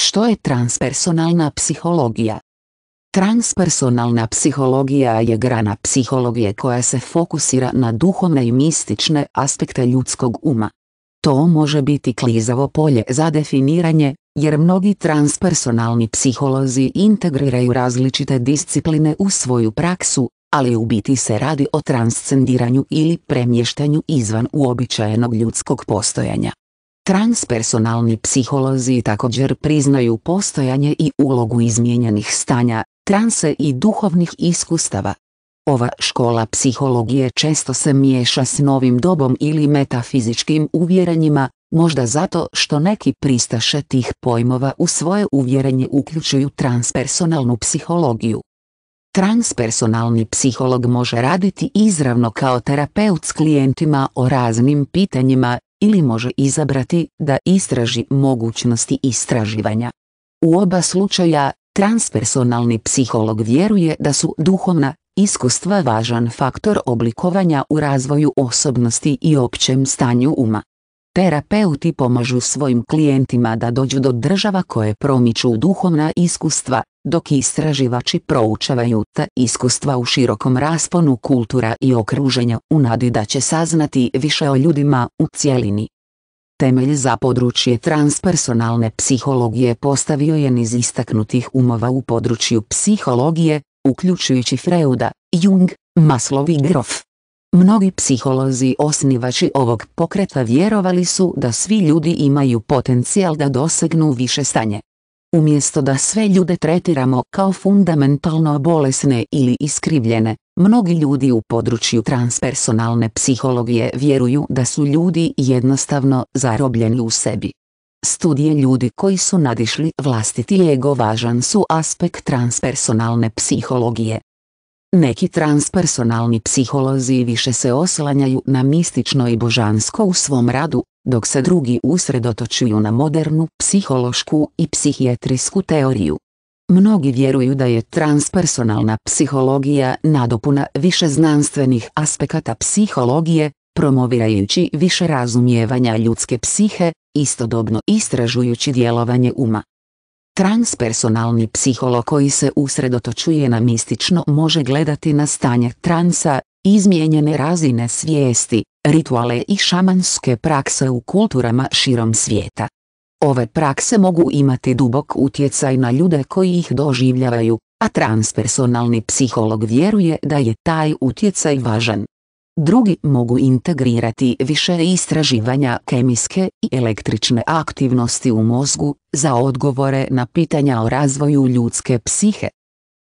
Što je transpersonalna psihologija? Transpersonalna psihologija je grana psihologije koja se fokusira na duhovne i mistične aspekte ljudskog uma. To može biti klizavo polje za definiranje, jer mnogi transpersonalni psiholozi integriraju različite discipline u svoju praksu, ali u biti se radi o transcendiranju ili premještanju izvan uobičajenog ljudskog postojanja. Transpersonalni psiholozi također priznaju postojanje i ulogu izmijenjenih stanja, transe i duhovnih iskustava. Ova škola psihologije često se miješa s novim dobom ili metafizičkim uvjerenjima, možda zato što neki pristaše tih pojmova u svoje uvjerenje uključuju transpersonalnu psihologiju. Transpersonalni psiholog može raditi izravno kao terapeut s klijentima o raznim pitanjima ili može izabrati da istraži mogućnosti istraživanja. U oba slučaja, transpersonalni psiholog vjeruje da su duhovna iskustva važan faktor oblikovanja u razvoju osobnosti i općem stanju uma. Terapeuti pomažu svojim klijentima da dođu do država koje promiču duhovna iskustva, dok istraživači proučavaju ta iskustva u širokom rasponu kultura i okruženja u nadi da će saznati više o ljudima u cijelini. Temelj za područje transpersonalne psihologije postavio je niz istaknutih umova u području psihologije, uključujući Freuda, Jung, Maslow i Grof. Mnogi psiholozi osnivači ovog pokreta vjerovali su da svi ljudi imaju potencijal da dosegnu više stanje. Umjesto da sve ljude tretiramo kao fundamentalno bolesne ili iskrivljene, mnogi ljudi u području transpersonalne psihologije vjeruju da su ljudi jednostavno zarobljeni u sebi. Studije ljudi koji su nadišli vlastiti ego važan su aspekt transpersonalne psihologije. Neki transpersonalni psiholozi više se oslanjaju na mistično i božansko u svom radu, dok se drugi usredotočuju na modernu psihološku i psihijatrijsku teoriju. Mnogi vjeruju da je transpersonalna psihologija nadopuna više znanstvenih aspekata psihologije, promovirajući više razumijevanja ljudske psihe, istodobno istražujući djelovanje uma. Transpersonalni psiholog koji se usredotočuje na mistično može gledati na stanje transa, izmijenjene razine svijesti, rituale i šamanske prakse u kulturama širom svijeta. Ove prakse mogu imati dubok utjecaj na ljude koji ih doživljavaju, a transpersonalni psiholog vjeruje da je taj utjecaj važan Drugi mogu integrirati više istraživanja kemijske i električne aktivnosti u mozgu za odgovore na pitanja o razvoju ljudske psihe.